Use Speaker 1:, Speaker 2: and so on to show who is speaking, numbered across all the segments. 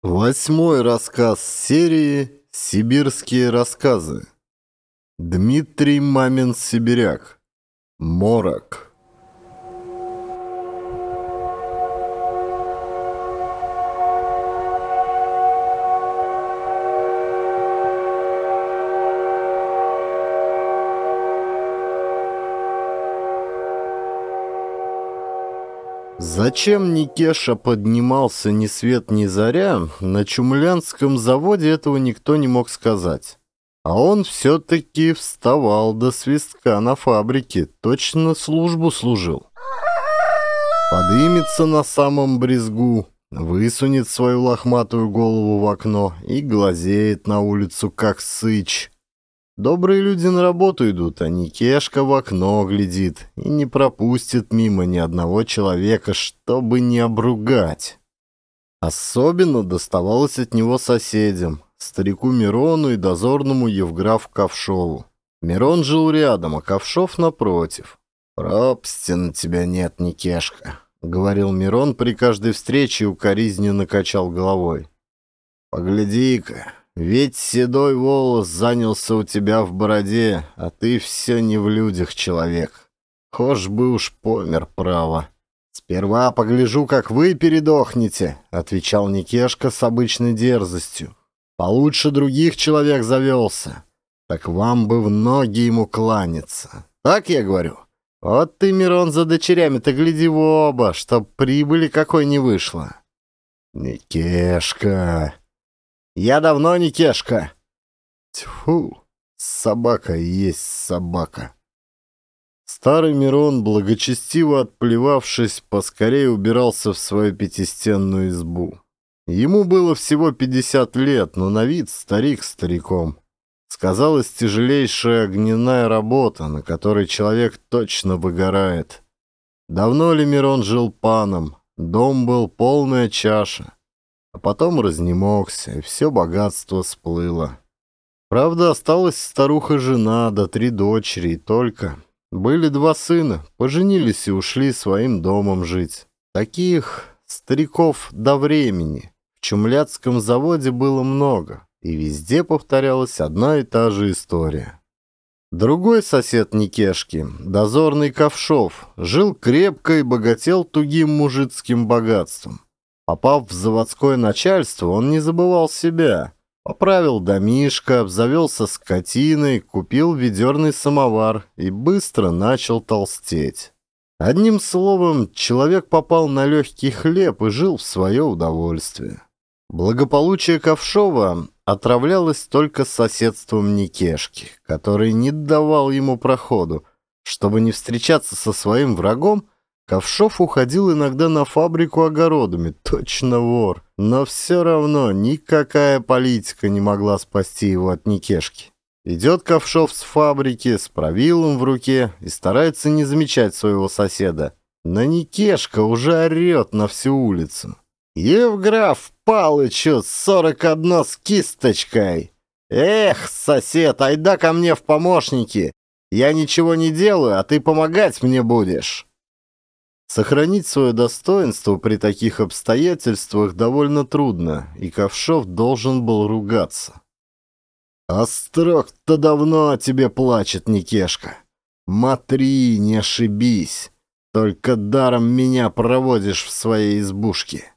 Speaker 1: Восьмой рассказ серии «Сибирские рассказы». Дмитрий Мамин-Сибиряк. Морок. Зачем Никеша поднимался ни свет ни заря, на Чумлянском заводе этого никто не мог сказать. А он все-таки вставал до свистка на фабрике, точно службу служил. Подымется на самом брезгу, высунет свою лохматую голову в окно и глазеет на улицу, как сыч. Добрые люди на работу идут, а Никешка в окно глядит и не пропустит мимо ни одного человека, чтобы не обругать. Особенно доставалось от него соседям, старику Мирону и дозорному Евграфу Ковшову. Мирон жил рядом, а Ковшов напротив. «Пропсти на тебя нет, Никешка», — говорил Мирон при каждой встрече и укоризненно качал головой. «Погляди-ка, ведь седой волос занялся у тебя в бороде, а ты все не в людях человек. Хошь бы уж помер, право. Сперва погляжу, как вы передохнете, отвечал Никешка с обычной дерзостью. Получше других человек завелся. Так вам бы в ноги ему кланяться. Так я говорю. Вот ты, Мирон, за дочерями-то гляди в оба, чтоб прибыли какой не вышло. Никешка, я давно не кешка. Тьфу, собака есть собака. Старый Мирон, благочестиво отплевавшись, поскорее убирался в свою пятистенную избу. Ему было всего 50 лет, но на вид старик стариком. Сказалась тяжелейшая огненная работа, на которой человек точно выгорает. Давно ли Мирон жил паном? Дом был полная чаша а потом разнемогся, и все богатство сплыло. Правда, осталась старуха-жена, да три дочери и только. Были два сына, поженились и ушли своим домом жить. Таких стариков до времени в Чумляцком заводе было много, и везде повторялась одна и та же история. Другой сосед Никешки, дозорный Ковшов, жил крепко и богател тугим мужицким богатством. Попав в заводское начальство, он не забывал себя. Поправил домишко, обзавелся скотиной, купил ведерный самовар и быстро начал толстеть. Одним словом, человек попал на легкий хлеб и жил в свое удовольствие. Благополучие Ковшова отравлялось только соседством Никешки, который не давал ему проходу. Чтобы не встречаться со своим врагом, Ковшов уходил иногда на фабрику огородами, точно вор. Но все равно никакая политика не могла спасти его от Никешки. Идет Ковшов с фабрики, с правилом в руке и старается не замечать своего соседа. Но Никешка уже орет на всю улицу. «Евграф Палычу, 41 с кисточкой!» «Эх, сосед, айда ко мне в помощники! Я ничего не делаю, а ты помогать мне будешь!» Сохранить свое достоинство при таких обстоятельствах довольно трудно, и Ковшов должен был ругаться. «Острог-то «А давно о тебе плачет, Никешка. Матри, не ошибись. Только даром меня проводишь в своей избушке.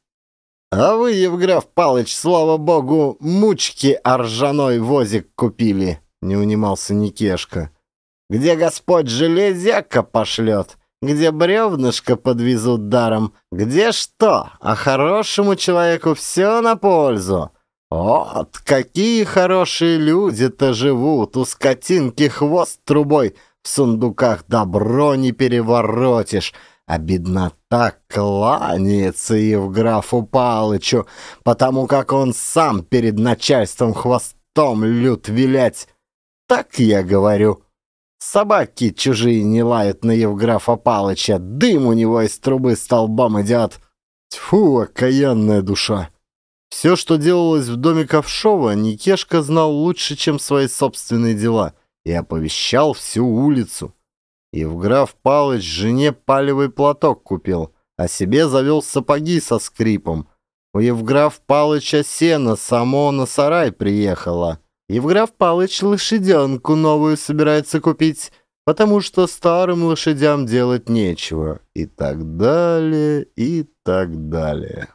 Speaker 1: А вы, Евграф Палыч, слава богу, мучки оржаной возик купили», — не унимался Никешка. «Где Господь железяка пошлет?» где бревнышко подвезут даром, где что, а хорошему человеку все на пользу. Вот какие хорошие люди-то живут, у скотинки хвост трубой, в сундуках добро не переворотишь». А беднота кланяется Евграфу Палычу, потому как он сам перед начальством хвостом лют вилять. Так я говорю. Собаки чужие не лают на Евграфа Палыча. Дым у него из трубы столбом идет. Тьфу, окаянная душа. Все, что делалось в доме Ковшова, Никешка знал лучше, чем свои собственные дела, и оповещал всю улицу. Евграф Палыч жене палевый платок купил, а себе завел сапоги со скрипом. У Евграф Палыча сено само на сарай приехало. Евграф Палыч лошаденку новую собирается купить, потому что старым лошадям делать нечего. И так далее, и так далее.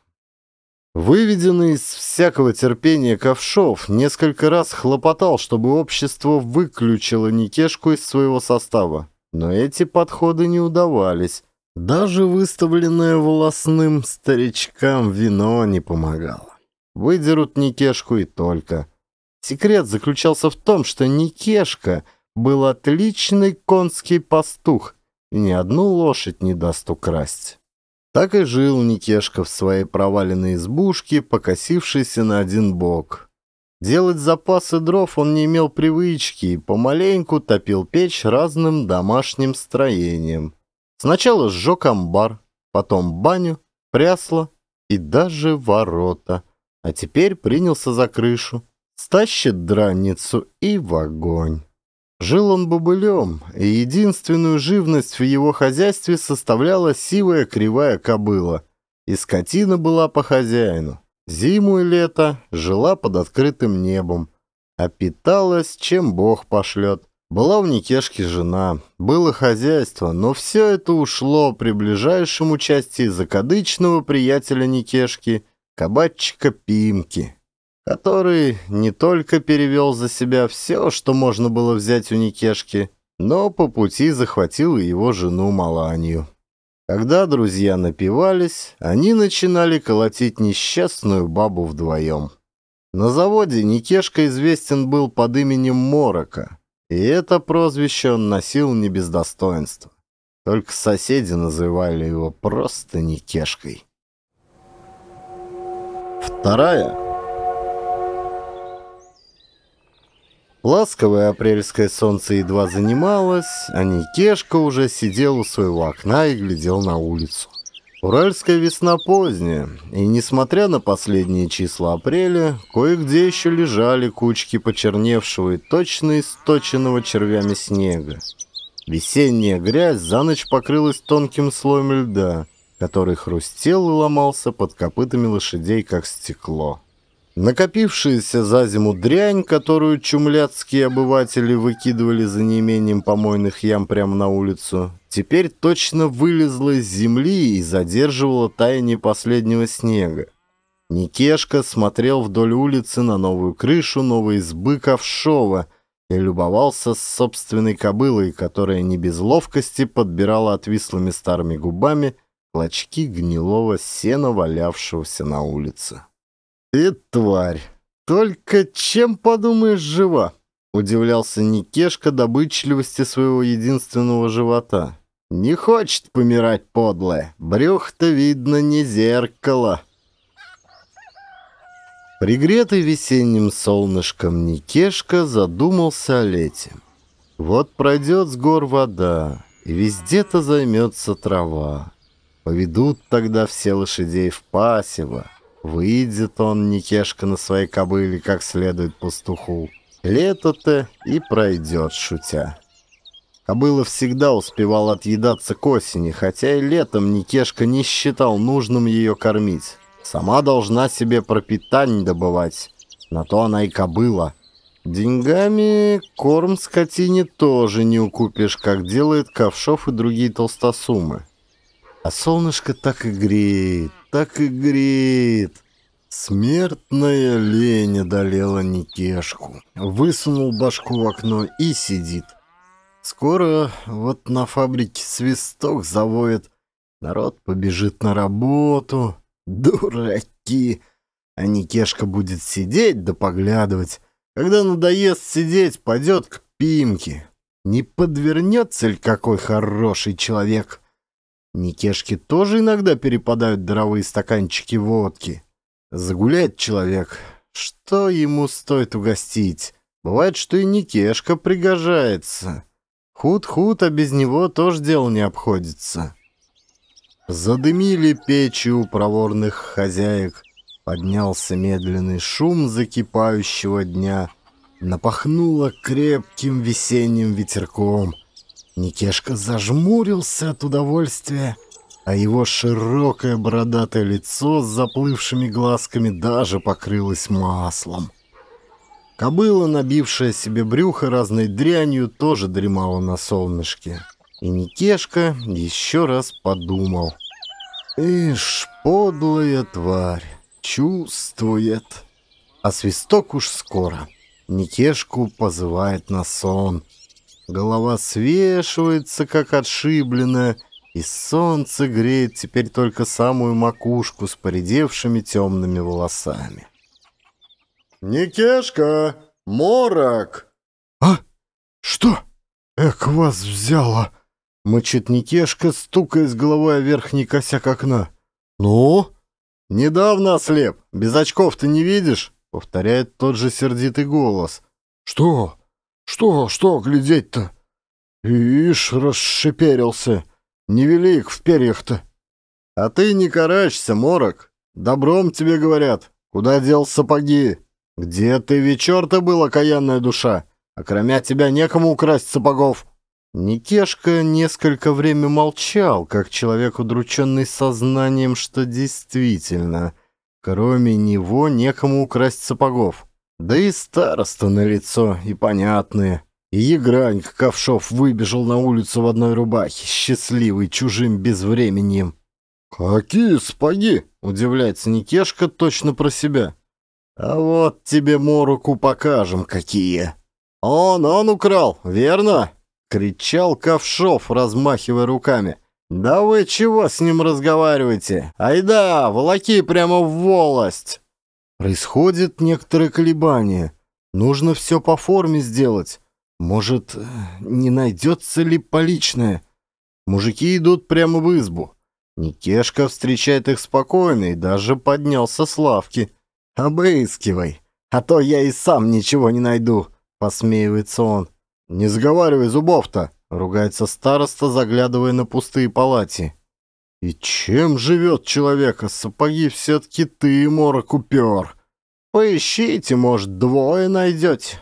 Speaker 1: Выведенный из всякого терпения Ковшов несколько раз хлопотал, чтобы общество выключило Никешку из своего состава. Но эти подходы не удавались. Даже выставленное волосным старичкам вино не помогало. Выдерут Никешку и только. Секрет заключался в том, что Никешка был отличный конский пастух, и ни одну лошадь не даст украсть. Так и жил Никешка в своей проваленной избушке, покосившейся на один бок. Делать запасы дров он не имел привычки и помаленьку топил печь разным домашним строением. Сначала сжег амбар, потом баню, прясло и даже ворота, а теперь принялся за крышу стащит драницу и в огонь. Жил он бобылем, и единственную живность в его хозяйстве составляла сивая кривая кобыла, и скотина была по хозяину. Зиму и лето жила под открытым небом, а питалась, чем бог пошлет. Была у Никешки жена, было хозяйство, но все это ушло при ближайшем участии закадычного приятеля Никешки, кабачика Пимки который не только перевел за себя все, что можно было взять у Никешки, но по пути захватил и его жену Маланию. Когда друзья напивались, они начинали колотить несчастную бабу вдвоем. На заводе Никешка известен был под именем Морока, и это прозвище он носил не без достоинства. Только соседи называли его просто Никешкой. Вторая Ласковое апрельское солнце едва занималось, а Никешка уже сидел у своего окна и глядел на улицу. Уральская весна поздняя, и несмотря на последние числа апреля, кое-где еще лежали кучки почерневшего и точно источенного червями снега. Весенняя грязь за ночь покрылась тонким слоем льда, который хрустел и ломался под копытами лошадей, как стекло. Накопившаяся за зиму дрянь, которую чумляцкие обыватели выкидывали за неимением помойных ям прямо на улицу, теперь точно вылезла из земли и задерживала таяние последнего снега. Никешка смотрел вдоль улицы на новую крышу новой избы Ковшова и любовался с собственной кобылой, которая не без ловкости подбирала отвислыми старыми губами клочки гнилого сена, валявшегося на улице. «Ты тварь! Только чем, подумаешь, жива?» — удивлялся Никешка добычливости своего единственного живота. «Не хочет помирать подлая. Брюх-то, видно, не зеркало». Пригретый весенним солнышком Никешка задумался о лете. Вот пройдет с гор вода, и везде-то займется трава. Поведут тогда все лошадей в пасево. Выйдет он, Никешка, на своей кобыле, как следует пастуху. Лето-то и пройдет, шутя. Кобыла всегда успевала отъедаться к осени, хотя и летом Никешка не считал нужным ее кормить. Сама должна себе пропитание добывать. На то она и кобыла. Деньгами корм скотине тоже не укупишь, как делает Ковшов и другие толстосумы. А солнышко так и греет, так и греет. Смертная лень одолела Никешку. Высунул башку в окно и сидит. Скоро вот на фабрике свисток завоет. Народ побежит на работу. Дураки! А Никешка будет сидеть да поглядывать. Когда надоест сидеть, пойдет к Пимке. Не подвернется ли какой хороший человек? Никешки тоже иногда перепадают дровые стаканчики водки. Загуляет человек. Что ему стоит угостить? Бывает, что и Никешка пригожается. Худ-худ, а без него тоже дело не обходится. Задымили печи у проворных хозяек. Поднялся медленный шум закипающего дня. Напахнуло крепким весенним ветерком. Никешка зажмурился от удовольствия а его широкое бородатое лицо с заплывшими глазками даже покрылось маслом. Кобыла, набившая себе брюхо разной дрянью, тоже дремала на солнышке. И Никешка еще раз подумал. "Иш подлая тварь, чувствует». А свисток уж скоро. Никешку позывает на сон. Голова свешивается, как отшибленная, и солнце греет теперь только самую макушку с поредевшими темными волосами. «Никешка! Морок!» «А? Что? Эк, вас взяло!» Мочит Никешка, стукаясь головой о верхний косяк окна. «Ну?» «Недавно ослеп. Без очков ты не видишь?» — повторяет тот же сердитый голос. «Что? Что? Что глядеть-то?» «Ишь, расшиперился!» Не велик в перьях-то. А ты не карачься, морок. Добром тебе говорят. Куда дел сапоги? Где ты вечер-то был, окаянная душа? А кроме тебя некому украсть сапогов. Никешка несколько время молчал, как человек, удрученный сознанием, что действительно, кроме него некому украсть сапогов. Да и староста на лицо и понятные. Егрань Ковшов выбежал на улицу в одной рубахе, счастливый чужим безвременем. «Какие спаги?» — удивляется Никешка точно про себя. «А вот тебе Мороку покажем, какие!» «Он, он украл, верно?» — кричал Ковшов, размахивая руками. «Да вы чего с ним разговариваете? Айда, волоки прямо в волость!» Происходит некоторое колебание. Нужно все по форме сделать. Может, э, не найдется ли поличное? Мужики идут прямо в избу. Никешка встречает их спокойно и даже поднялся с лавки. «Обыскивай, а то я и сам ничего не найду», — посмеивается он. «Не заговаривай зубов-то», — ругается староста, заглядывая на пустые палати. «И чем живет человек, а сапоги все-таки ты, морок, упер? Поищите, может, двое найдете».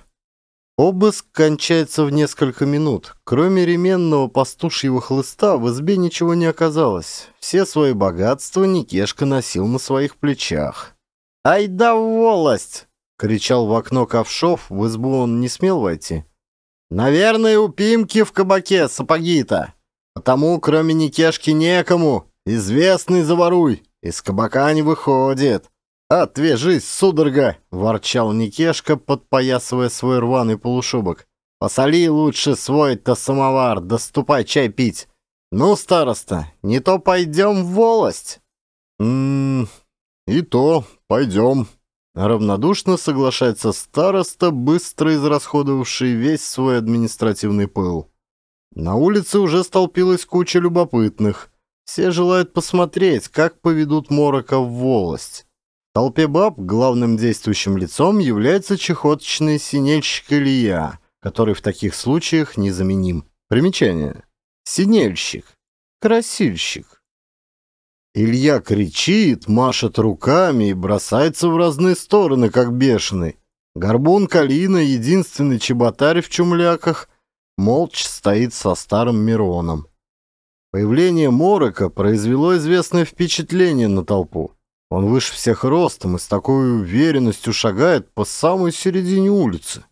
Speaker 1: Обыск кончается в несколько минут. Кроме ременного пастушьего хлыста в избе ничего не оказалось. Все свои богатства Никешка носил на своих плечах. «Ай да волость!» — кричал в окно ковшов, в избу он не смел войти. «Наверное, у Пимки в кабаке сапоги-то. Потому, кроме Никешки, некому. Известный заворуй. Из кабака не выходит. «Отвяжись, судорога!» — ворчал Никешка, подпоясывая свой рваный полушубок. «Посоли лучше свой-то самовар, доступай да чай пить! Ну, староста, не то пойдем в волость!» «М-м, и то пойдем!» Равнодушно соглашается староста, быстро израсходовавший весь свой административный пыл. На улице уже столпилась куча любопытных. Все желают посмотреть, как поведут Морока в волость толпе баб главным действующим лицом является чехоточный синельщик Илья, который в таких случаях незаменим. Примечание. Синельщик. Красильщик. Илья кричит, машет руками и бросается в разные стороны, как бешеный. Горбун Калина, единственный чеботарь в чумляках, молча стоит со старым Мироном. Появление Морока произвело известное впечатление на толпу. Он выше всех ростом и с такой уверенностью шагает по самой середине улицы.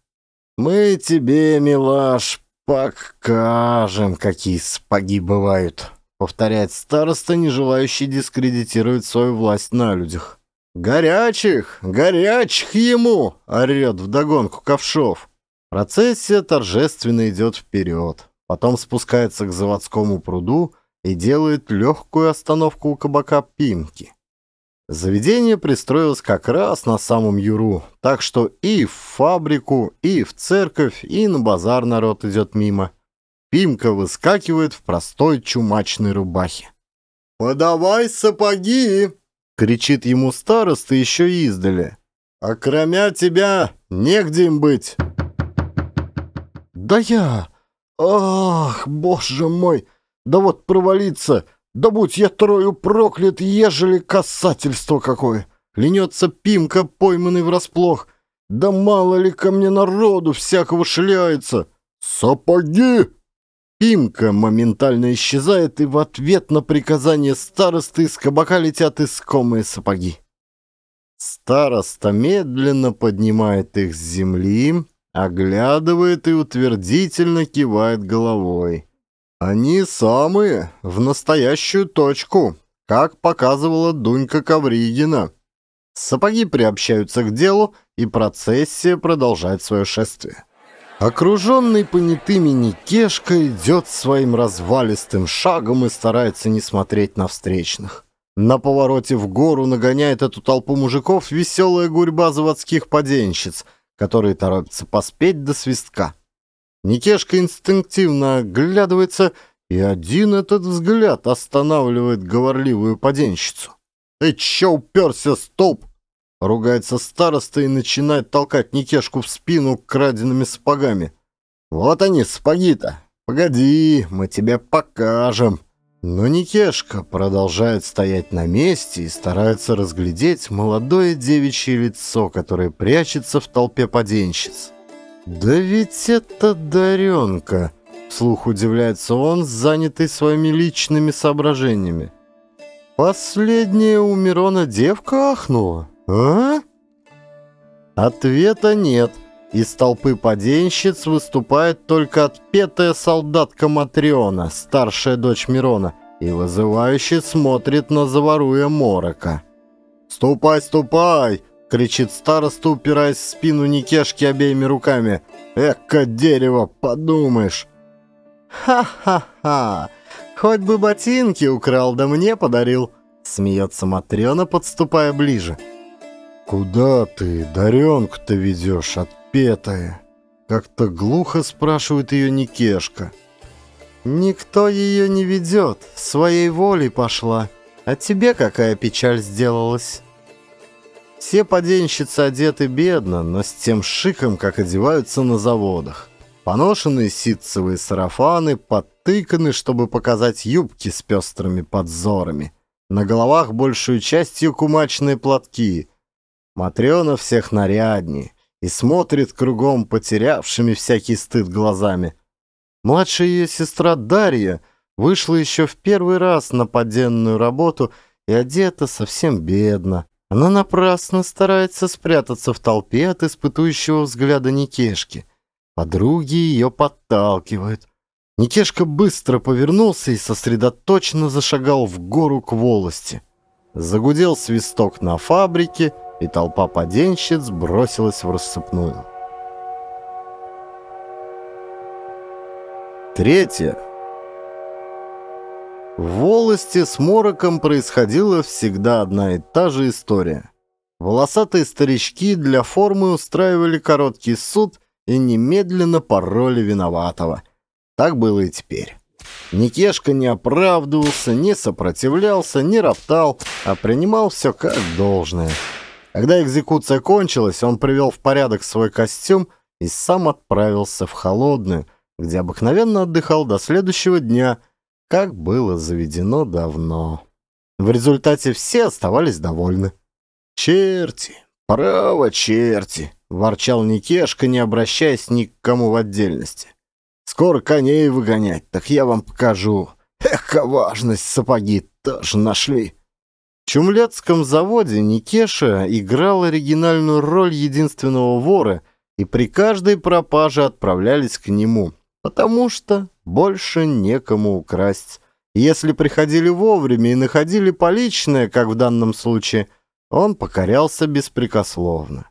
Speaker 1: «Мы тебе, милаш, покажем, какие спаги бывают», — повторяет староста, не желающий дискредитировать свою власть на людях. «Горячих! Горячих ему!» — орет вдогонку ковшов. Процессия торжественно идет вперед, потом спускается к заводскому пруду и делает легкую остановку у кабака Пимки. Заведение пристроилось как раз на самом Юру, так что и в фабрику, и в церковь, и на базар народ идет мимо. Пимка выскакивает в простой чумачной рубахе. «Подавай сапоги!» — кричит ему староста еще издали. «А кроме тебя негде им быть!» «Да я! Ах, боже мой! Да вот провалиться! Да будь я трою проклят, ежели касательство какое! Ленется Пимка, пойманный врасплох. Да мало ли ко мне народу всякого шляется! Сапоги!» Пимка моментально исчезает, и в ответ на приказание старосты из кабака летят искомые сапоги. Староста медленно поднимает их с земли, оглядывает и утвердительно кивает головой. «Они самые, в настоящую точку», как показывала Дунька Ковригина. Сапоги приобщаются к делу, и процессия продолжает свое шествие. Окруженный понятыми Никешка идет своим развалистым шагом и старается не смотреть на встречных. На повороте в гору нагоняет эту толпу мужиков веселая гурьба заводских поденщиц, которые торопятся поспеть до свистка. Никешка инстинктивно оглядывается, и один этот взгляд останавливает говорливую поденщицу. «Ты чё уперся, столб?» Ругается староста и начинает толкать Никешку в спину краденными сапогами. «Вот они, сапоги-то! Погоди, мы тебе покажем!» Но Никешка продолжает стоять на месте и старается разглядеть молодое девичье лицо, которое прячется в толпе поденщиц. «Да ведь это Даренка!» — вслух удивляется он, занятый своими личными соображениями. «Последняя у Мирона девка ахнула, а?» Ответа нет. Из толпы поденщиц выступает только отпетая солдатка Матриона, старшая дочь Мирона, и вызывающе смотрит на заворуя Морока. «Ступай, ступай!» кричит староста, упираясь в спину Никешки обеими руками. «Эка дерево, подумаешь!» «Ха-ха-ха! Хоть бы ботинки украл, да мне подарил!» Смеется Матрена, подступая ближе. «Куда ты, Даренку-то ведешь, отпетая?» Как-то глухо спрашивает ее Никешка. «Никто ее не ведет, своей волей пошла. А тебе какая печаль сделалась?» Все поденщицы одеты бедно, но с тем шиком, как одеваются на заводах. Поношенные ситцевые сарафаны подтыканы, чтобы показать юбки с пестрыми подзорами. На головах большую частью кумачные платки. Матрена всех наряднее и смотрит кругом потерявшими всякий стыд глазами. Младшая ее сестра Дарья вышла еще в первый раз на поденную работу и одета совсем бедно. Она напрасно старается спрятаться в толпе от испытующего взгляда Никешки. Подруги ее подталкивают. Никешка быстро повернулся и сосредоточенно зашагал в гору к волости. Загудел свисток на фабрике, и толпа поденщиц бросилась в рассыпную. Третье. В волости с мороком происходила всегда одна и та же история. Волосатые старички для формы устраивали короткий суд и немедленно пароли виноватого. Так было и теперь. Никешка не оправдывался, не сопротивлялся, не роптал, а принимал все как должное. Когда экзекуция кончилась, он привел в порядок свой костюм и сам отправился в холодную, где обыкновенно отдыхал до следующего дня – как было заведено давно. В результате все оставались довольны. «Черти! Право, черти!» — ворчал Никешка, не обращаясь ни к кому в отдельности. «Скоро коней выгонять, так я вам покажу. Эх, а важность сапоги тоже нашли!» В Чумлецком заводе Никеша играл оригинальную роль единственного вора, и при каждой пропаже отправлялись к нему — потому что больше некому украсть. Если приходили вовремя и находили поличное, как в данном случае, он покорялся беспрекословно.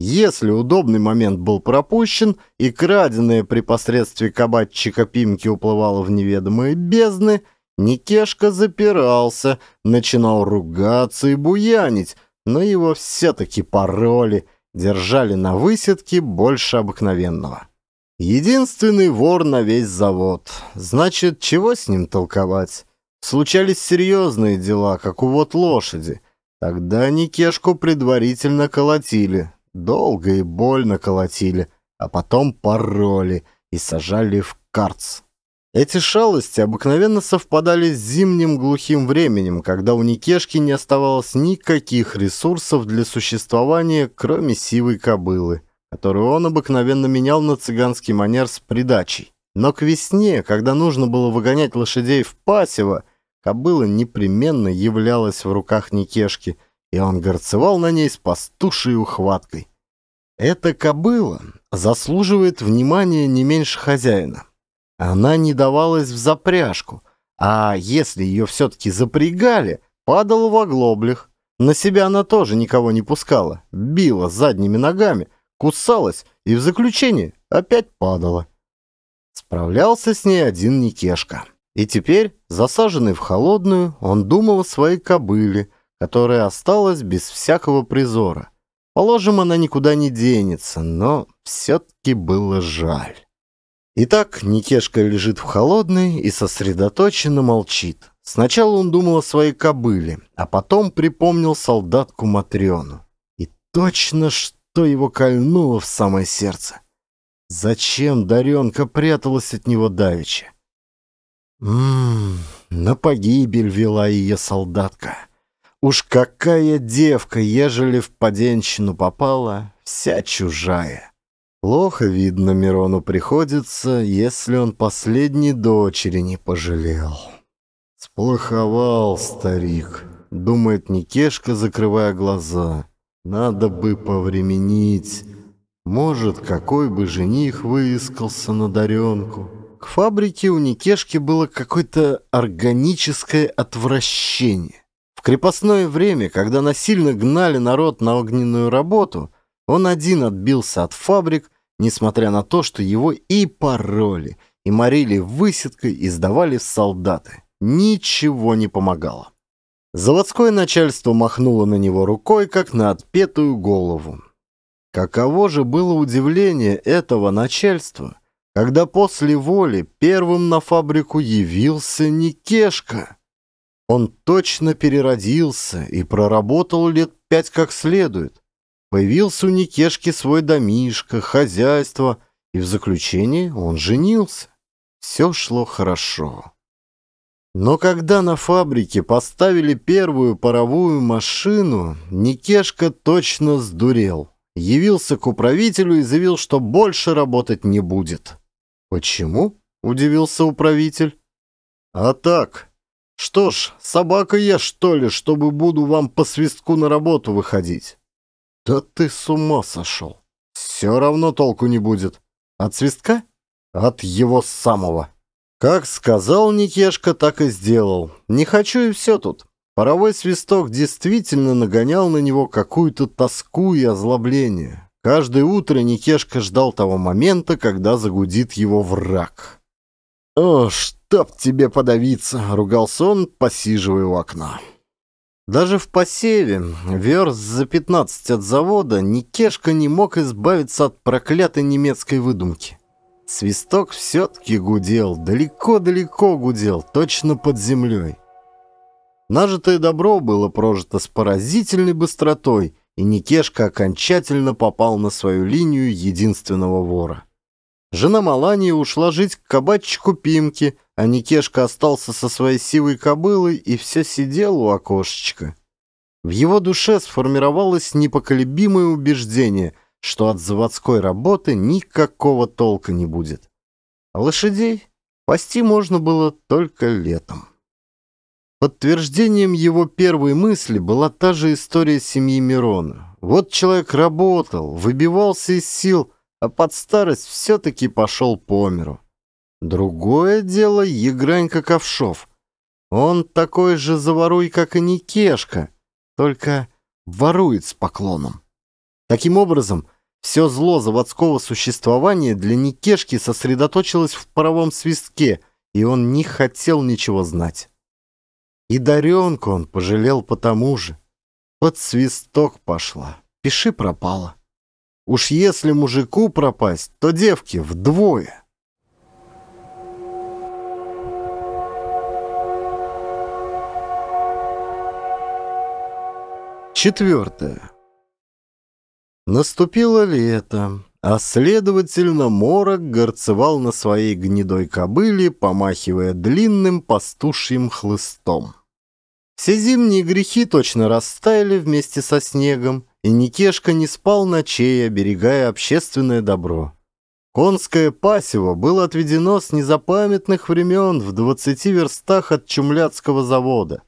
Speaker 1: Если удобный момент был пропущен и краденое при посредстве кабачика Пимки уплывало в неведомые бездны, Никешка запирался, начинал ругаться и буянить, но его все-таки пароли держали на выседке больше обыкновенного. Единственный вор на весь завод. Значит, чего с ним толковать? Случались серьезные дела, как у вот лошади. Тогда Никешку предварительно колотили. Долго и больно колотили. А потом пороли и сажали в карц. Эти шалости обыкновенно совпадали с зимним глухим временем, когда у Никешки не оставалось никаких ресурсов для существования, кроме сивой кобылы которую он обыкновенно менял на цыганский манер с придачей. Но к весне, когда нужно было выгонять лошадей в пасево, кобыла непременно являлась в руках Никешки, и он горцевал на ней с пастушей ухваткой. Эта кобыла заслуживает внимания не меньше хозяина. Она не давалась в запряжку, а если ее все-таки запрягали, падала в оглоблях. На себя она тоже никого не пускала, била задними ногами, кусалась и в заключение опять падала. Справлялся с ней один Никешка. И теперь, засаженный в холодную, он думал о своей кобыле, которая осталась без всякого призора. Положим, она никуда не денется, но все-таки было жаль. Итак, Никешка лежит в холодной и сосредоточенно молчит. Сначала он думал о своей кобыле, а потом припомнил солдатку Матрёну. И точно что что его кольнуло в самое сердце. Зачем Даренка пряталась от него давеча? Ммм, на погибель вела ее солдатка. Уж какая девка, ежели в поденщину попала, вся чужая. Плохо, видно, Мирону приходится, если он последней дочери не пожалел. Сплоховал старик, думает Никешка, закрывая глаза. Надо бы повременить. Может, какой бы жених выискался на Даренку. К фабрике у Никешки было какое-то органическое отвращение. В крепостное время, когда насильно гнали народ на огненную работу, он один отбился от фабрик, несмотря на то, что его и пороли, и морили высидкой, и сдавали в солдаты. Ничего не помогало. Заводское начальство махнуло на него рукой, как на отпетую голову. Каково же было удивление этого начальства, когда после воли первым на фабрику явился Никешка. Он точно переродился и проработал лет пять как следует. Появился у Никешки свой домишко, хозяйство, и в заключении он женился. Все шло хорошо. Но когда на фабрике поставили первую паровую машину, Никешка точно сдурел. Явился к управителю и заявил, что больше работать не будет. «Почему?» – удивился управитель. «А так. Что ж, собака я, что ли, чтобы буду вам по свистку на работу выходить?» «Да ты с ума сошел. Все равно толку не будет. От свистка? От его самого». Как сказал Никешка, так и сделал. Не хочу и все тут. Паровой свисток действительно нагонял на него какую-то тоску и озлобление. Каждое утро Никешка ждал того момента, когда загудит его враг. «О, чтоб тебе подавиться!» — ругался он, посиживая у окна. Даже в посеве, верст за 15 от завода, Никешка не мог избавиться от проклятой немецкой выдумки — Свисток все-таки гудел, далеко-далеко гудел, точно под землей. Нажитое добро было прожито с поразительной быстротой, и Никешка окончательно попал на свою линию единственного вора. Жена Малании ушла жить к кабачику Пимке, а Никешка остался со своей сивой кобылой и все сидел у окошечка. В его душе сформировалось непоколебимое убеждение – что от заводской работы никакого толка не будет. А лошадей пасти можно было только летом. Подтверждением его первой мысли была та же история семьи Мирона. Вот человек работал, выбивался из сил, а под старость все-таки пошел по миру. Другое дело Егранька Ковшов. Он такой же заворуй, как и Никешка, только ворует с поклоном. Таким образом, все зло заводского существования для Никешки сосредоточилось в паровом свистке, и он не хотел ничего знать. И Даренку он пожалел по тому же. Вот свисток пошла, пиши пропала. Уж если мужику пропасть, то девке вдвое. Четвертое. Наступило лето, а следовательно морок горцевал на своей гнедой кобыле, помахивая длинным пастушьим хлыстом. Все зимние грехи точно растаяли вместе со снегом, и Никешка не спал ночей, оберегая общественное добро. Конское пасево было отведено с незапамятных времен в 20 верстах от Чумляцкого завода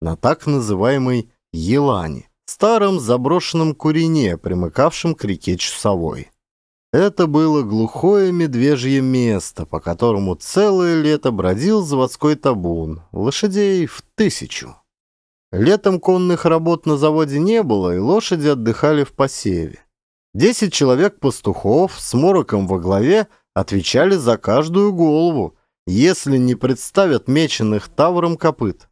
Speaker 1: на так называемой Елане старом заброшенном курине, примыкавшем к реке Чусовой. Это было глухое медвежье место, по которому целое лето бродил заводской табун, лошадей в тысячу. Летом конных работ на заводе не было, и лошади отдыхали в посеве. Десять человек-пастухов с мороком во главе отвечали за каждую голову, если не представят меченых тавром копыт.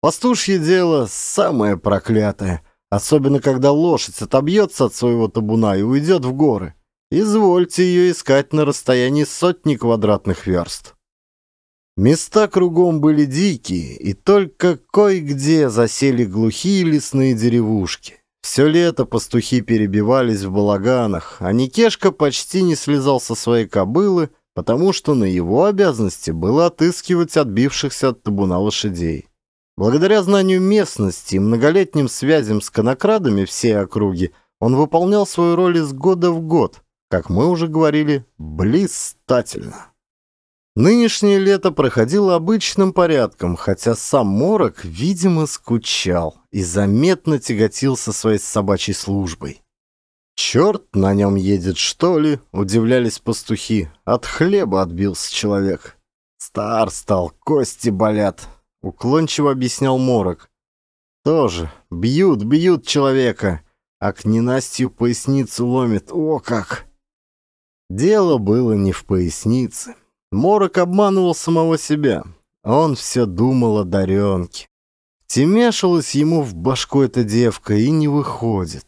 Speaker 1: Пастушье дело самое проклятое. Особенно, когда лошадь отобьется от своего табуна и уйдет в горы. Извольте ее искать на расстоянии сотни квадратных верст. Места кругом были дикие, и только кое-где засели глухие лесные деревушки. Все лето пастухи перебивались в балаганах, а Никешка почти не слезал со своей кобылы, потому что на его обязанности было отыскивать отбившихся от табуна лошадей. Благодаря знанию местности и многолетним связям с конокрадами всей округи, он выполнял свою роль из года в год, как мы уже говорили, блистательно. Нынешнее лето проходило обычным порядком, хотя сам Морок, видимо, скучал и заметно тяготился своей собачьей службой. «Черт на нем едет, что ли?» — удивлялись пастухи. «От хлеба отбился человек. Стар стал, кости болят, — уклончиво объяснял Морок. «Тоже. Бьют, бьют человека, а к ненастью поясницу ломит. О как!» Дело было не в пояснице. Морок обманывал самого себя. Он все думал о Даренке. Темешилась ему в башку эта девка и не выходит.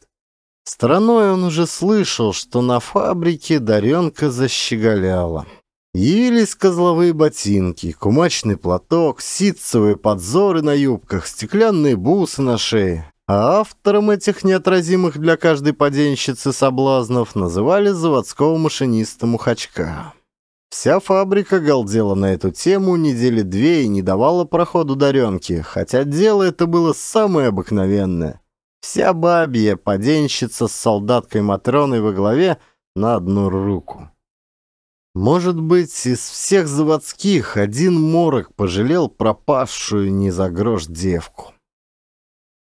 Speaker 1: Страной он уже слышал, что на фабрике Даренка защеголяла. Явились козловые ботинки, кумачный платок, ситцевые подзоры на юбках, стеклянные бусы на шее. А автором этих неотразимых для каждой поденщицы соблазнов называли заводского машиниста Мухачка. Вся фабрика галдела на эту тему недели две и не давала проходу даренки, хотя дело это было самое обыкновенное. Вся бабья поденщица с солдаткой Матроной во главе на одну руку. Может быть, из всех заводских один морок пожалел пропавшую не за грош девку.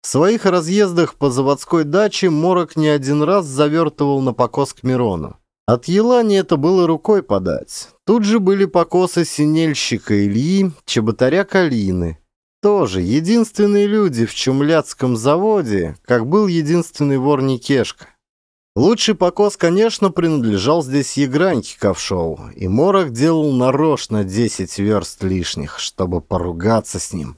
Speaker 1: В своих разъездах по заводской даче Морок не один раз завертывал на покос к Мирону. От Елани это было рукой подать. Тут же были покосы синельщика Ильи, чеботаря Калины. Тоже единственные люди в Чумляцком заводе, как был единственный вор Никешка. Лучший покос, конечно, принадлежал здесь Яграньке Ковшову, и Морок делал нарочно 10 верст лишних, чтобы поругаться с ним.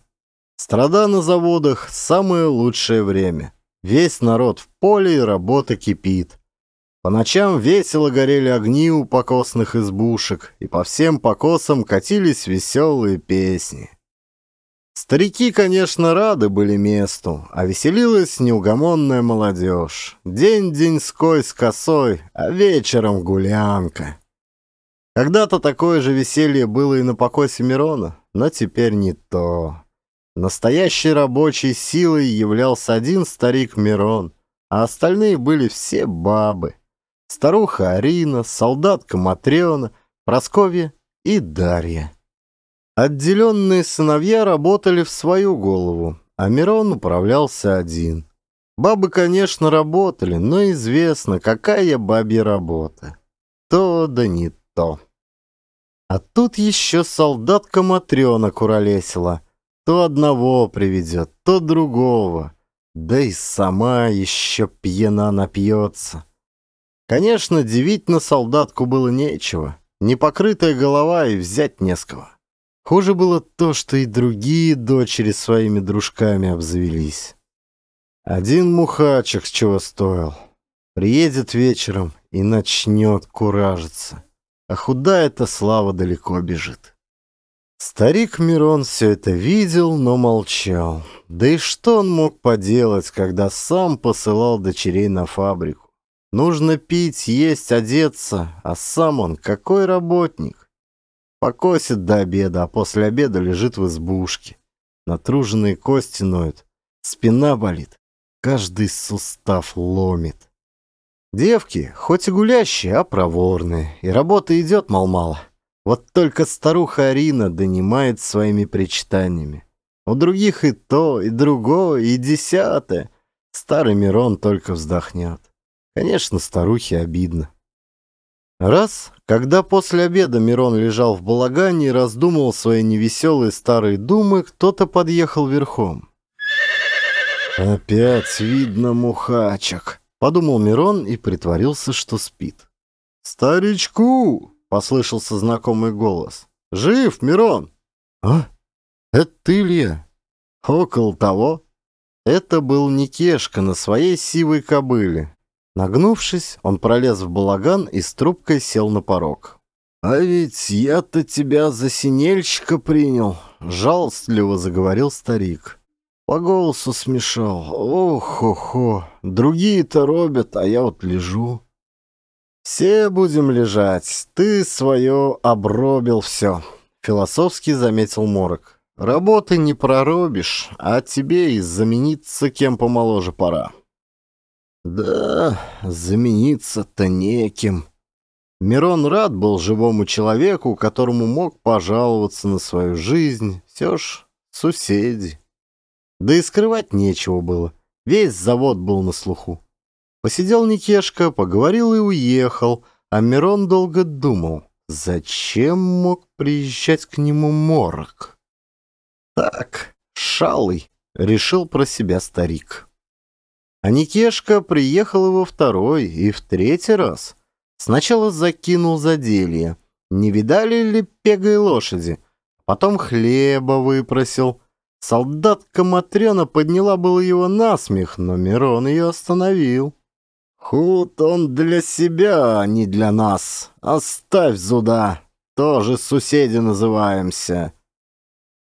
Speaker 1: Страда на заводах – самое лучшее время. Весь народ в поле и работа кипит. По ночам весело горели огни у покосных избушек, и по всем покосам катились веселые песни. Старики, конечно, рады были месту, а веселилась неугомонная молодежь. День деньской с косой, а вечером гулянка. Когда-то такое же веселье было и на покосе Мирона, но теперь не то. Настоящей рабочей силой являлся один старик Мирон, а остальные были все бабы. Старуха Арина, солдатка Матрена, Просковья и Дарья. Отделенные сыновья работали в свою голову, а Мирон управлялся один. Бабы, конечно, работали, но известно, какая бабе работа. То да не то. А тут еще солдатка Матрена куролесила. То одного приведет, то другого. Да и сама еще пьяна напьется. Конечно, девить на солдатку было нечего. Непокрытая голова и взять не с кого. Хуже было то, что и другие дочери своими дружками обзавелись. Один мухачек с чего стоил. Приедет вечером и начнет куражиться. А худая-то слава далеко бежит. Старик Мирон все это видел, но молчал. Да и что он мог поделать, когда сам посылал дочерей на фабрику? Нужно пить, есть, одеться, а сам он какой работник? Покосит до обеда, а после обеда лежит в избушке. Натруженные кости ноют, спина болит, каждый сустав ломит. Девки, хоть и гулящие, а проворные, и работа идет мал-мало. Вот только старуха Арина донимает своими причитаниями. У других и то, и другое, и десятое. Старый Мирон только вздохнет. Конечно, старухе обидно. Раз когда после обеда Мирон лежал в балагане и раздумывал свои невеселые старые думы, кто-то подъехал верхом. «Опять видно мухачек», — подумал Мирон и притворился, что спит. «Старичку!» — послышался знакомый голос. «Жив, Мирон!» «А? Это ты, Илья?» «Около того». Это был Никешка на своей сивой кобыле. Нагнувшись, он пролез в балаган и с трубкой сел на порог. «А ведь я-то тебя за синельщика принял», — жалостливо заговорил старик. По голосу смешал. «Ох-хо-хо, другие-то робят, а я вот лежу». «Все будем лежать, ты свое обробил все», — философски заметил Морок. «Работы не проробишь, а тебе и замениться кем помоложе пора». Да, замениться-то неким. Мирон рад был живому человеку, которому мог пожаловаться на свою жизнь. Все ж соседи. Да и скрывать нечего было. Весь завод был на слуху. Посидел Никешка, поговорил и уехал, а Мирон долго думал, зачем мог приезжать к нему морок. Так, шалый, решил про себя старик. А Никешка приехал его второй и в третий раз. Сначала закинул заделье. Не видали ли пегой лошади? Потом хлеба выпросил. Солдатка Матрена подняла было его насмех, но Мирон ее остановил. «Худ он для себя, а не для нас. Оставь зуда. Тоже соседи называемся.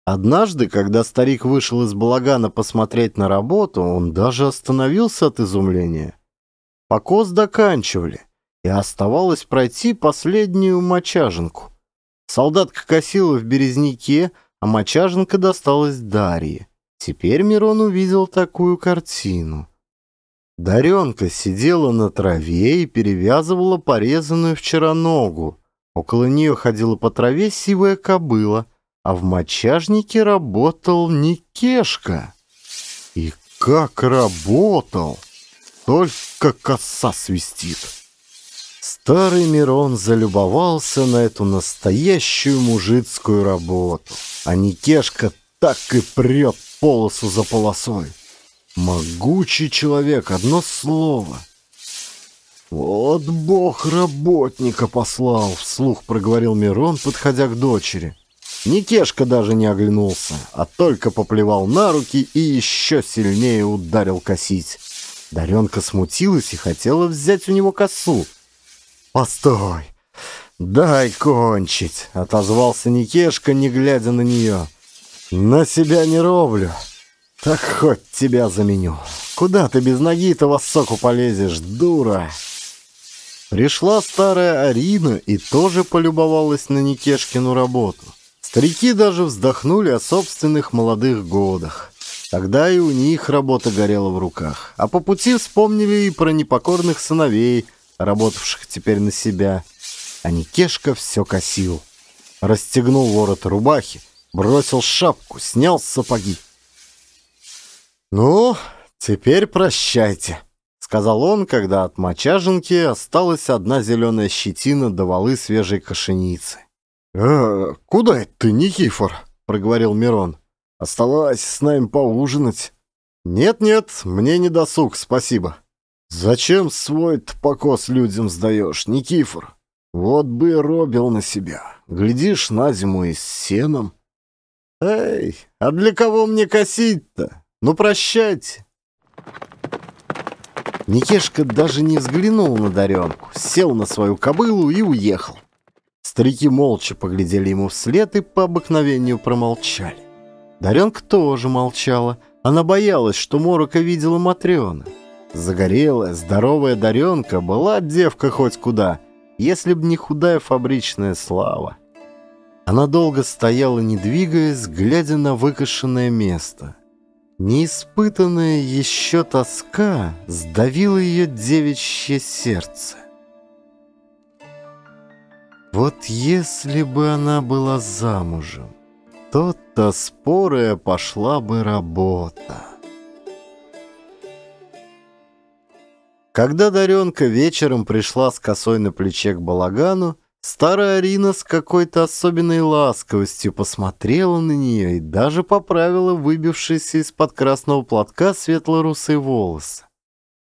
Speaker 1: Однажды, когда старик вышел из балагана посмотреть на работу, он даже остановился от изумления. Покос доканчивали, и оставалось пройти последнюю мочаженку. Солдатка косила в березняке, а мочаженка досталась Дарье. Теперь Мирон увидел такую картину. Даренка сидела на траве и перевязывала порезанную вчера ногу. Около нее ходила по траве сивая кобыла — а в мочажнике работал Никешка. И как работал! Только коса свистит. Старый Мирон залюбовался на эту настоящую мужицкую работу, а Никешка так и прет полосу за полосой. Могучий человек, одно слово. «Вот бог работника послал!» — вслух проговорил Мирон, подходя к дочери — Никешка даже не оглянулся, а только поплевал на руки и еще сильнее ударил косить. Даренка смутилась и хотела взять у него косу. «Постой! Дай кончить!» — отозвался Никешка, не глядя на нее. «На себя не роблю. Так хоть тебя заменю. Куда ты без ноги-то во соку полезешь, дура?» Пришла старая Арина и тоже полюбовалась на Никешкину работу — Старики даже вздохнули о собственных молодых годах. Тогда и у них работа горела в руках. А по пути вспомнили и про непокорных сыновей, работавших теперь на себя. А Никешка все косил. Расстегнул ворот рубахи, бросил шапку, снял сапоги. «Ну, теперь прощайте», — сказал он, когда от мочаженки осталась одна зеленая щетина до волы свежей кошеницы. «Э, куда это ты, Никифор?» — проговорил Мирон. «Оставайся с нами поужинать». «Нет-нет, мне не досуг, спасибо». «Зачем свой покос людям сдаешь, Никифор? Вот бы робил на себя. Глядишь на зиму и с сеном». «Эй, а для кого мне косить-то? Ну, прощайте!» Никешка даже не взглянул на Даренку, сел на свою кобылу и уехал. Старики молча поглядели ему вслед и по обыкновению промолчали. Даренка тоже молчала. Она боялась, что Морока видела Матрёна. Загорелая, здоровая Даренка была девка хоть куда, если б не худая фабричная слава. Она долго стояла, не двигаясь, глядя на выкошенное место. Неиспытанная еще тоска сдавила ее девичье сердце. Вот если бы она была замужем, то-то спорая пошла бы работа. Когда Даренка вечером пришла с косой на плече к балагану, старая Арина с какой-то особенной ласковостью посмотрела на нее и даже поправила выбившиеся из-под красного платка светло-русые волосы.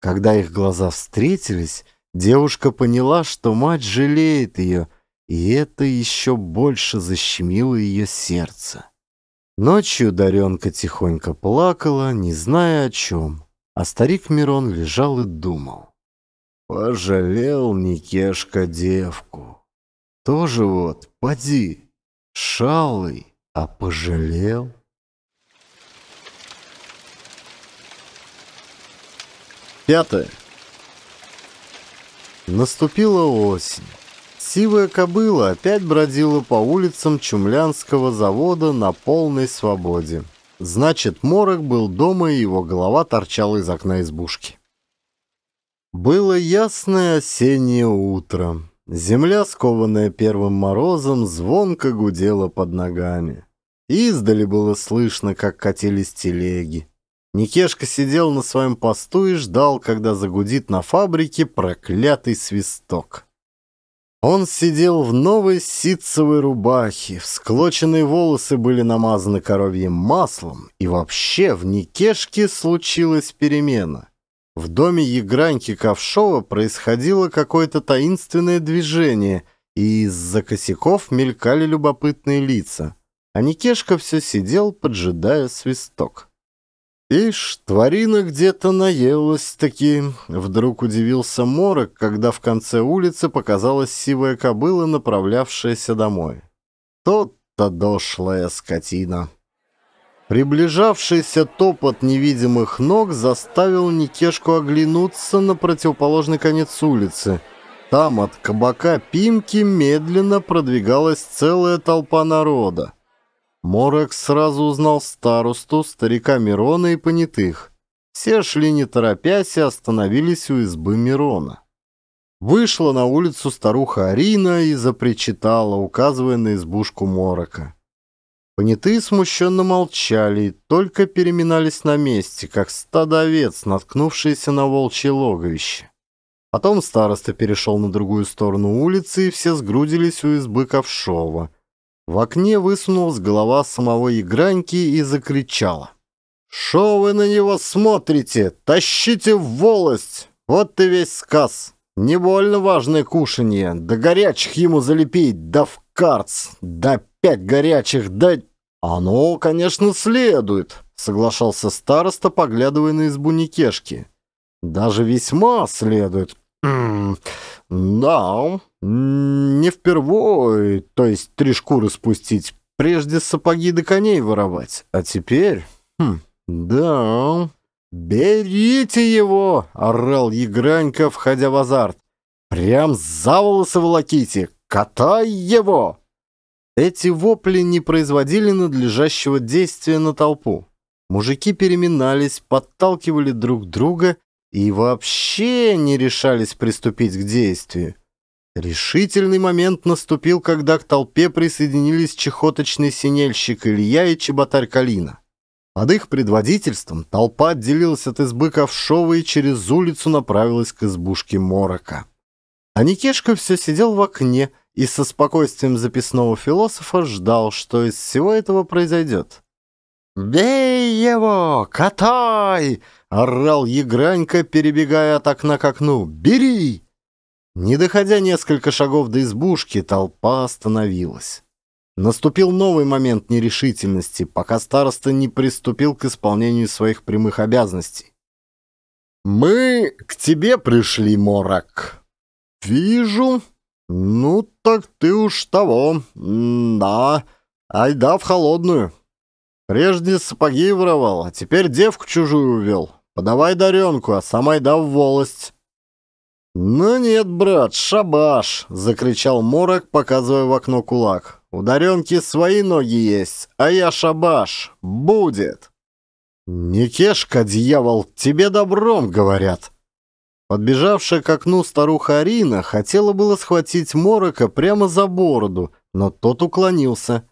Speaker 1: Когда их глаза встретились, девушка поняла, что мать жалеет ее – и это еще больше защемило ее сердце. Ночью Даренка тихонько плакала, не зная о чем, а старик Мирон лежал и думал. Пожалел Никешка девку. Тоже вот, поди, шалый, а пожалел. Пятое. Наступила осень. Сивая кобыла опять бродила по улицам Чумлянского завода на полной свободе. Значит, Морок был дома, и его голова торчала из окна избушки. Было ясное осеннее утро. Земля, скованная первым морозом, звонко гудела под ногами. Издали было слышно, как катились телеги. Никешка сидел на своем посту и ждал, когда загудит на фабрике проклятый свисток. Он сидел в новой ситцевой рубахе, всклоченные волосы были намазаны коровьим маслом, и вообще в Никешке случилась перемена. В доме Егранки Ковшова происходило какое-то таинственное движение, и из-за косяков мелькали любопытные лица. А Никешка все сидел, поджидая свисток. «Ишь, тварина где-то наелась-таки!» Вдруг удивился Морок, когда в конце улицы показалась сивая кобыла, направлявшаяся домой. «Тот-то дошлая скотина!» Приближавшийся топот невидимых ног заставил Никешку оглянуться на противоположный конец улицы. Там от кабака Пимки медленно продвигалась целая толпа народа. Морекс сразу узнал старосту, старика Мирона и понятых. Все шли не торопясь и остановились у избы Мирона. Вышла на улицу старуха Арина и запричитала, указывая на избушку Морока. Понятые смущенно молчали и только переминались на месте, как стадо овец, наткнувшиеся на волчье логовище. Потом староста перешел на другую сторону улицы, и все сгрудились у избы Ковшова. В окне высунулась голова самого Играньки и закричала. «Шо вы на него смотрите? Тащите в волость! Вот и весь сказ! Не важное кушанье, да горячих ему залепить, да в карц, да пять горячих, да...» «Оно, конечно, следует», — соглашался староста, поглядывая на избу Никешки. «Даже весьма следует. да...» Не впервой, то есть три шкуры спустить. Прежде сапоги до коней воровать. А теперь... Хм, да... «Берите его!» — орал Ягранька, входя в азарт. «Прям за волосы волоките! Катай его!» Эти вопли не производили надлежащего действия на толпу. Мужики переминались, подталкивали друг друга и вообще не решались приступить к действию. Решительный момент наступил, когда к толпе присоединились чехоточный синельщик Илья и чеботарь Калина. Под их предводительством толпа отделилась от избы Ковшова и через улицу направилась к избушке Морока. А Никешка все сидел в окне и со спокойствием записного философа ждал, что из всего этого произойдет. «Бей его! Катай!» — орал Егранька, перебегая от окна к окну. «Бери!» Не доходя несколько шагов до избушки, толпа остановилась. Наступил новый момент нерешительности, пока староста не приступил к исполнению своих прямых обязанностей. «Мы к тебе пришли, Морок». «Вижу. Ну, так ты уж того. М да, айда в холодную. Прежде сапоги воровал, а теперь девку чужую увел. Подавай даренку, а сама айда в волость». «Ну нет, брат, шабаш!» — закричал Морок, показывая в окно кулак. «У Даренки свои ноги есть, а я шабаш! Будет!» «Никешка, дьявол, тебе добром, говорят!» Подбежавшая к окну старуха Арина хотела было схватить Морока прямо за бороду, но тот уклонился.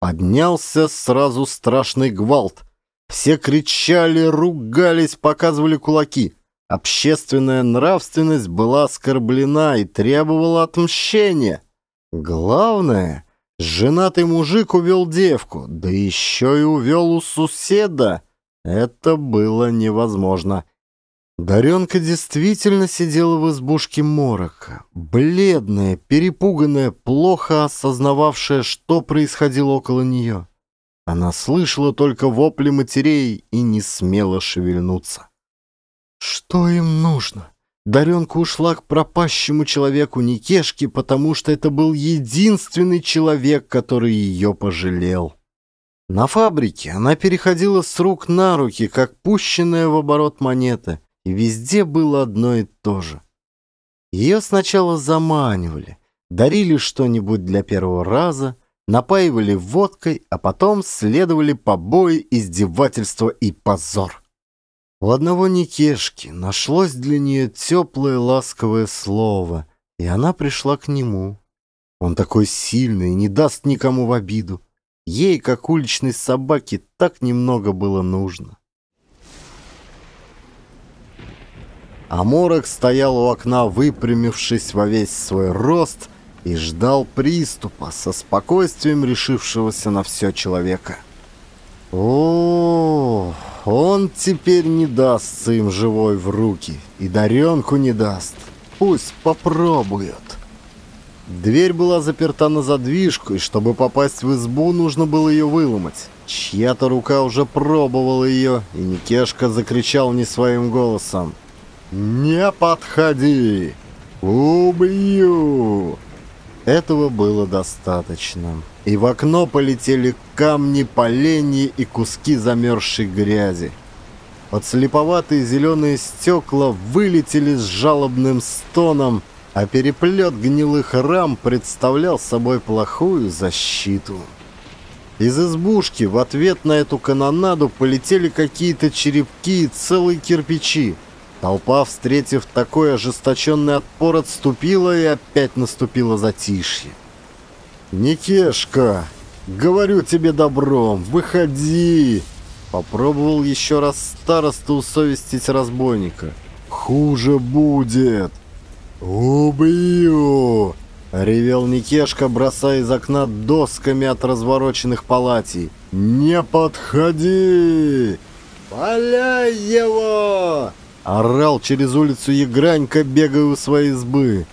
Speaker 1: Поднялся сразу страшный гвалт. Все кричали, ругались, показывали кулаки — Общественная нравственность была оскорблена и требовала отмщения. Главное, женатый мужик увел девку, да еще и увел у суседа. Это было невозможно. Даренка действительно сидела в избушке морока, бледная, перепуганная, плохо осознававшая, что происходило около нее. Она слышала только вопли матерей и не смела шевельнуться. Что им нужно? Даренка ушла к пропащему человеку Никешке, потому что это был единственный человек, который ее пожалел. На фабрике она переходила с рук на руки, как пущенная в оборот монета, и везде было одно и то же. Ее сначала заманивали, дарили что-нибудь для первого раза, напаивали водкой, а потом следовали побои, издевательства и позор. У одного Никешки нашлось для нее теплое ласковое слово, и она пришла к нему. Он такой сильный, не даст никому в обиду. Ей, как уличной собаке, так немного было нужно. А стоял у окна, выпрямившись во весь свой рост, и ждал приступа со спокойствием решившегося на все человека. О, он теперь не даст им живой в руки. И даренку не даст. Пусть попробуют. Дверь была заперта на задвижку, и чтобы попасть в избу, нужно было ее выломать. Чья-то рука уже пробовала ее, и Никешка закричал не своим голосом. «Не подходи! Убью!» Этого было достаточно. И в окно полетели камни, поленья и куски замерзшей грязи. Подслеповатые зеленые стекла вылетели с жалобным стоном, а переплет гнилых рам представлял собой плохую защиту. Из избушки в ответ на эту канонаду полетели какие-то черепки и целые кирпичи. Толпа, встретив такой ожесточенный отпор, отступила и опять наступила затишье. «Никешка, говорю тебе добром, выходи!» Попробовал еще раз староста усовестить разбойника. «Хуже будет!» «Убью!» — ревел Никешка, бросая из окна досками от развороченных палатей. «Не подходи!» «Валяй его!» Орал через улицу Егранька, бегая у своей избы.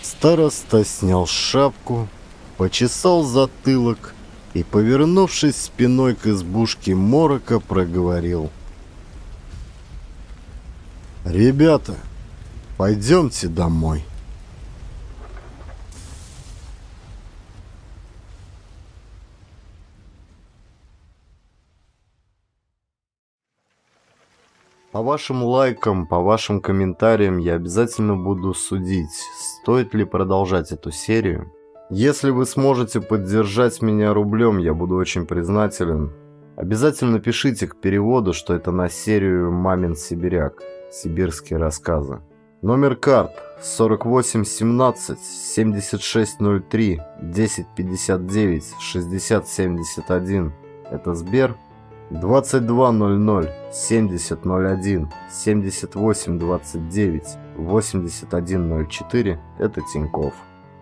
Speaker 1: Староста снял шапку, почесал затылок и, повернувшись спиной к избушке Морока, проговорил. «Ребята, пойдемте домой». По вашим лайкам, по вашим комментариям я обязательно буду судить, стоит ли продолжать эту серию. Если вы сможете поддержать меня рублем, я буду очень признателен. Обязательно пишите к переводу, что это на серию «Мамин сибиряк» – сибирские рассказы. Номер карт 4817 7603 1059 6071. Это Сбер – 2200 7001 7829 8104 это Тиньков.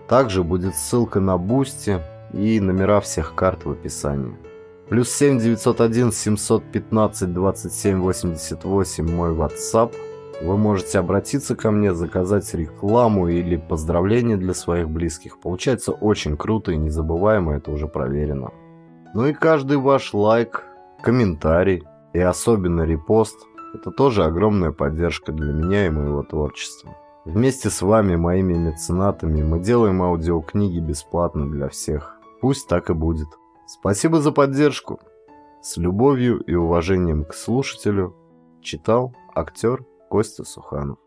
Speaker 1: Также будет ссылка на Бусти и номера всех карт в описании. Плюс 7 901 715 27 88 мой WhatsApp. Вы можете обратиться ко мне, заказать рекламу или поздравления для своих близких. Получается очень круто и незабываемо, это уже проверено. Ну и каждый ваш лайк, комментарий и особенно репост – это тоже огромная поддержка для меня и моего творчества. Вместе с вами, моими меценатами, мы делаем аудиокниги бесплатно для всех. Пусть так и будет. Спасибо за поддержку. С любовью и уважением к слушателю читал актер Костя Суханов.